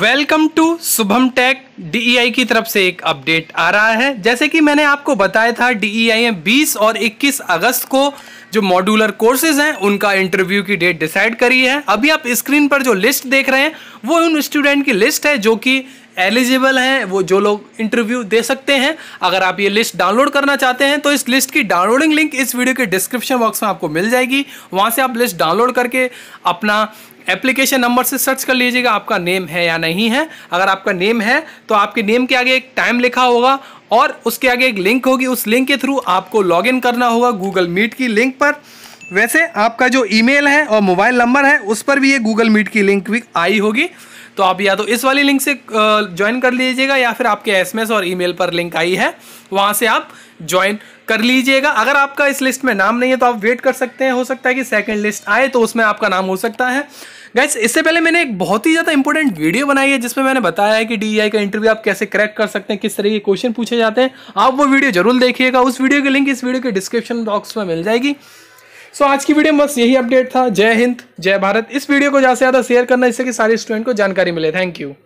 welcome to Shubham tech DEI e की तरफ से एक अपडेट आ रहा है जैसे कि मैंने आपको बताया था डीईआई में 20 और 21 अगस्त को जो मॉड्यूलर कोर्सेज हैं उनका इंटरव्यू की डेट डिसाइड करी है अभी आप स्क्रीन पर जो लिस्ट देख रहे हैं वो उन स्टूडेंट की लिस्ट है जो कि एलिजिबल हैं वो जो लोग इंटरव्यू दे सकते हैं अगर आप ये लिस्ट डाउनलोड करना चाहते हैं तो इस लिस्ट की डाउनलोडिंग लिंक इस वीडियो के डिस्क्रिप्शन बॉक्स में आपको मिल जाएगी वहाँ से आप लिस्ट डाउनलोड करके अपना एप्लीकेशन नंबर से सर्च कर लीजिएगा आपका नेम है या नहीं है अगर आपका नेम है तो आपके नेम के आगे एक टाइम लिखा होगा और उसके आगे एक लिंक होगी उस लिंक के थ्रू आपको लॉगिन करना होगा गूगल मीट की लिंक पर वैसे आपका जो ईमेल है और मोबाइल नंबर है उस पर भी ये गूगल मीट की लिंक भी आई होगी तो आप या तो इस वाली लिंक से ज्वाइन कर लीजिएगा या फिर आपके एसएमएस और ईमेल पर लिंक आई है वहाँ से आप ज्वाइन कर लीजिएगा अगर आपका इस लिस्ट में नाम नहीं है तो आप वेट कर सकते हैं हो सकता है कि सेकंड लिस्ट आए तो उसमें आपका नाम हो सकता है गैस इससे पहले मैंने एक बहुत ही ज़्यादा इंपॉर्टेंट वीडियो बनाई है जिसमें मैंने बताया है कि डी e का इंटरव्यू आप कैसे क्रैक कर सकते हैं किस तरह के क्वेश्चन पूछे जाते हैं आप वो वीडियो जरूर देखिएगा उस वीडियो की लिंक इस वीडियो के डिस्क्रिप्शन बॉक्स में मिल जाएगी सो आज की वीडियो में बस यही अपडेट था जय हिंद जय भारत इस वीडियो को ज़्यादा से ज़्यादा शेयर करना इससे कि सारे स्टूडेंट को जानकारी मिले थैंक यू